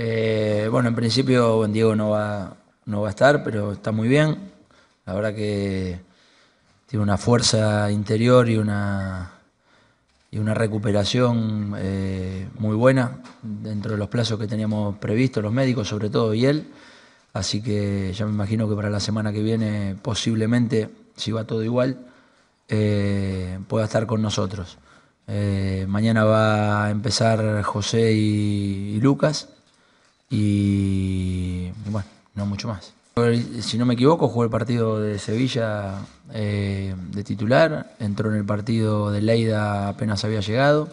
Eh, bueno, en principio Diego no va, a estar, pero está muy bien. La verdad que tiene una fuerza interior y una, y una recuperación eh, muy buena dentro de los plazos que teníamos previstos, los médicos sobre todo y él. Así que ya me imagino que para la semana que viene posiblemente, si va todo igual, eh, pueda estar con nosotros. mañana va a empezar José y Lucas y, bueno, no mucho más. Si no me equivoco, jugó el partido de Sevilla eh, de titular, entró en el partido de Leida apenas había llegado,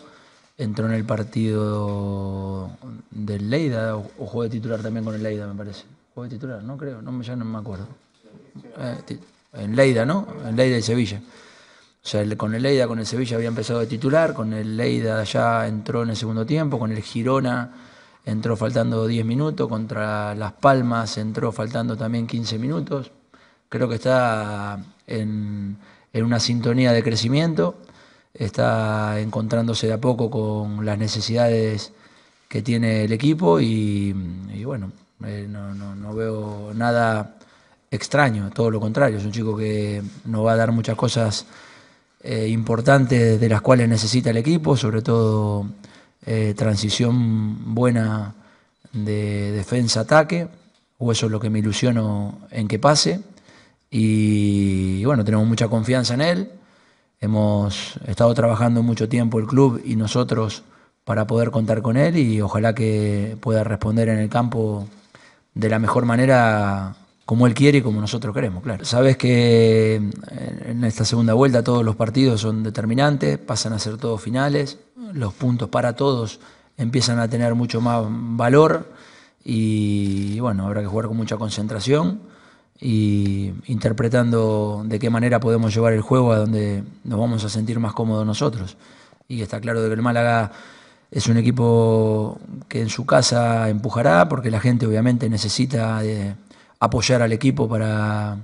entró en el partido de Leida, o, jugó de titular también con el Leida, me parece. Jugó de titular, no creo, no, ya no me acuerdo. Eh, en Leida, ¿no? En Leida y Sevilla. O sea, con el Leida, con el Sevilla había empezado de titular, con el Leida ya entró en el segundo tiempo, con el Girona entró faltando 10 minutos, contra Las Palmas entró faltando también 15 minutos. Creo que está en, una sintonía de crecimiento, está encontrándose de a poco con las necesidades que tiene el equipo y, bueno, eh, no, veo nada extraño, todo lo contrario, es un chico que nos va a dar muchas cosas eh, importantes de las cuales necesita el equipo, sobre todo eh, transición buena de defensa-ataque, o eso es lo que me ilusiono en que pase. Y bueno, tenemos mucha confianza en él. Hemos estado trabajando mucho tiempo el club y nosotros para poder contar con él y ojalá que pueda responder en el campo de la mejor manera como él quiere y como nosotros queremos, claro. Sabes que eh, en esta segunda vuelta todos los partidos son determinantes, pasan a ser todos finales, los puntos para todos empiezan a tener mucho más valor y bueno, habrá que jugar con mucha concentración y interpretando de qué manera podemos llevar el juego a donde nos vamos a sentir más cómodos nosotros. Y está claro de que el Málaga es un equipo que en su casa empujará, porque la gente obviamente necesita eh, apoyar al equipo para,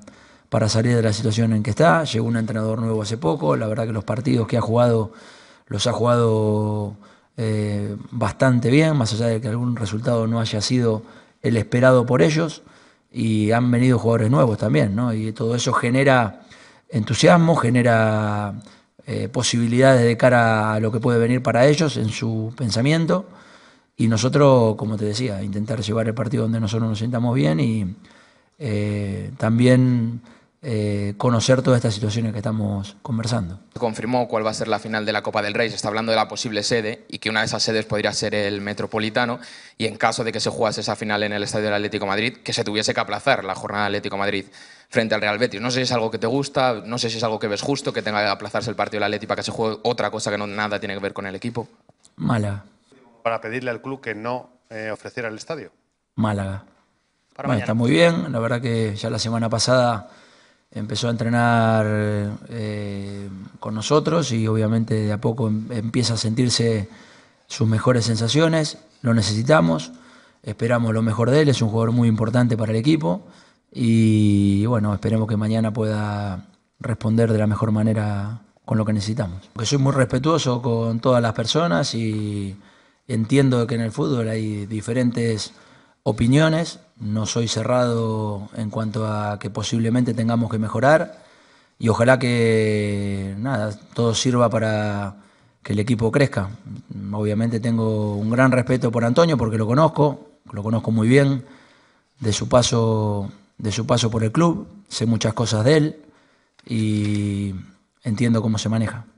para salir de la situación en que está. Llegó un entrenador nuevo hace poco, la verdad que los partidos que ha jugado los ha jugado eh, bastante bien, más allá de que algún resultado no haya sido el esperado por ellos, y han venido jugadores nuevos también, ¿no? Y todo eso genera entusiasmo, genera eh, posibilidades de cara a lo que puede venir para ellos en su pensamiento. Y nosotros, como te decía, intentar llevar el partido donde nosotros nos sintamos bien y eh, también eh, conocer todas estas situaciones que estamos conversando. Confirmó cuál va a ser la final de la Copa del Rey. Se está hablando de la posible sede y que una de esas sedes podría ser el Metropolitano. Y en caso de que se jugase esa final en el Estadio del Atlético de Madrid, que se tuviese que aplazar la jornada del Atlético de Madrid frente al Real Betis. No sé si es algo que te gusta, no sé si es algo que ves justo, que tenga que aplazarse el partido del Atlético para que se juegue otra cosa que no nada tiene que ver con el equipo. Málaga. Para pedirle al club que no eh, ofreciera el estadio. Málaga. está muy bien. La verdad que ya la semana pasada empezó a entrenar eh, con nosotros y obviamente de a poco em, empieza a sentirse sus mejores sensaciones, lo necesitamos, esperamos lo mejor de él, es un jugador muy importante para el equipo y bueno, esperemos que mañana pueda responder de la mejor manera con lo que necesitamos. soy muy respetuoso con todas las personas y entiendo que en el fútbol hay diferentes opiniones, no soy cerrado en cuanto a que posiblemente tengamos que mejorar y ojalá que nada, todo sirva para que el equipo crezca. Obviamente tengo un gran respeto por Antonio porque lo conozco, lo conozco muy bien de su paso de su paso por el club, sé muchas cosas de él y entiendo cómo se maneja.